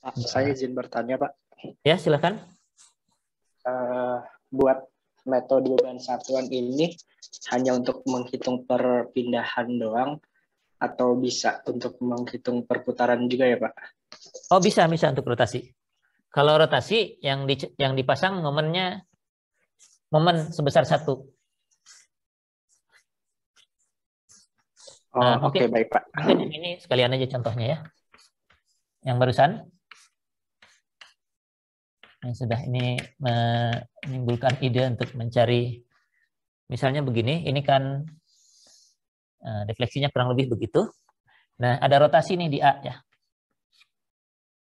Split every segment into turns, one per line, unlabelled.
Pak, nah, saya izin bertanya Pak. Ya silakan. Uh, buat metode beban satuan ini hanya untuk menghitung perpindahan doang atau bisa untuk menghitung perputaran juga ya Pak? Oh bisa bisa untuk rotasi. Kalau rotasi yang di, yang dipasang momennya momen sebesar satu. Oh, nah, Oke okay, baik Pak. ini sekalian aja contohnya ya. Yang barusan yang sudah ini menimbulkan ide untuk mencari misalnya begini ini kan eh, refleksinya kurang lebih begitu nah ada rotasi nih di A ya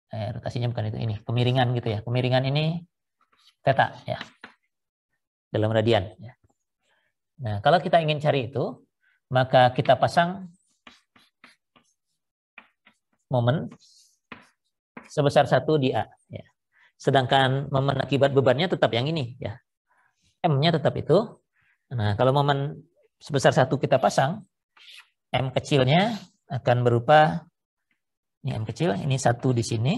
eh, rotasinya bukan itu ini kemiringan gitu ya kemiringan ini teta ya dalam radian ya. nah kalau kita ingin cari itu maka kita pasang momen sebesar satu di A ya. Sedangkan momen akibat bebannya tetap yang ini ya. M-nya tetap itu. Nah, kalau momen sebesar satu kita pasang, M kecilnya akan berupa ini M kecil, ini satu di sini,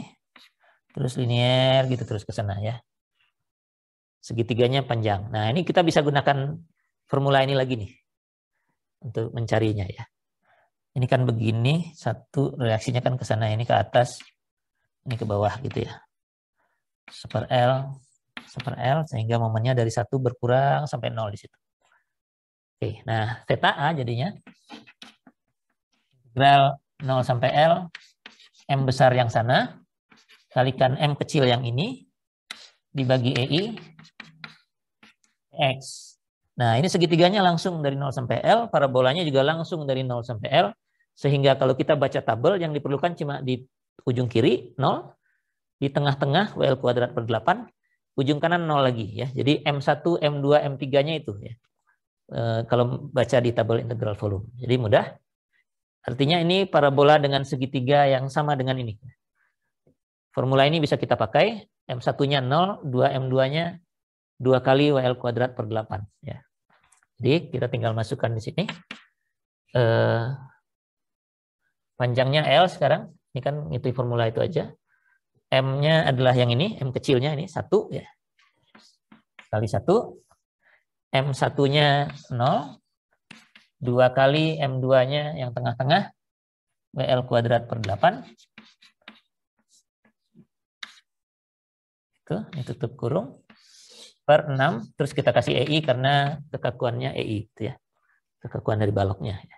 terus linier gitu terus ke sana ya. Segitiganya panjang. Nah, ini kita bisa gunakan formula ini lagi nih untuk mencarinya ya. Ini kan begini, satu reaksinya kan ke sana, ini ke atas, ini ke bawah gitu ya super L super L sehingga momennya dari satu berkurang sampai nol di situ. Oke, nah theta A jadinya integral 0 sampai L M besar yang sana kalikan M kecil yang ini dibagi EI X. Nah, ini segitiganya langsung dari 0 sampai L, parabolanya juga langsung dari 0 sampai L sehingga kalau kita baca tabel yang diperlukan cuma di ujung kiri 0 di tengah-tengah WL kuadrat per 8, ujung kanan 0 lagi ya. Jadi M1, M2, M3-nya itu ya. E, kalau baca di tabel integral volume. Jadi mudah. Artinya ini parabola dengan segitiga yang sama dengan ini. Formula ini bisa kita pakai. M1-nya 0, 2 M2-nya 2 kali WL kuadrat per 8. Ya. Jadi kita tinggal masukkan di sini. E, panjangnya L sekarang. Ini kan itu formula itu aja. M-nya adalah yang ini, M kecilnya ini satu ya. Kali satu. M satunya nol dua kali M2-nya yang tengah-tengah. WL kuadrat per 8. Ke, ini tutup kurung. Per 6. Terus kita kasih EI karena kekakuannya EI. Itu ya. Kekakuan dari baloknya. Ya.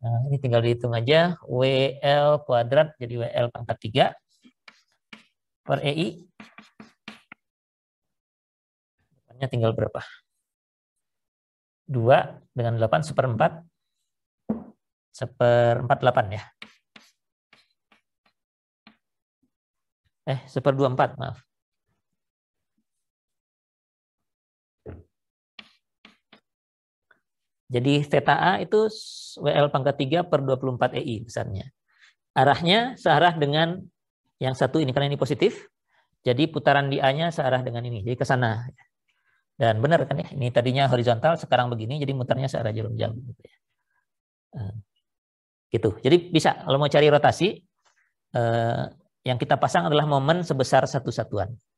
Nah, ini tinggal dihitung aja. WL kuadrat jadi WL pangkat 3 per EI. Depannya tinggal berapa? 2 dengan 8 seperempat. Seperempat 8 ya. Eh, seperdua 4, maaf. Jadi theta A itu WL pangkat 3 per 24 EI e besarnya. Arahnya searah dengan yang satu ini, karena ini positif. Jadi putaran di A-nya searah dengan ini, jadi ke sana. Dan benar kan ya, ini tadinya horizontal, sekarang begini, jadi mutarnya searah jarum jam. Gitu. Ya. Eh, gitu. Jadi bisa, kalau mau cari rotasi, eh, yang kita pasang adalah momen sebesar satu satuan.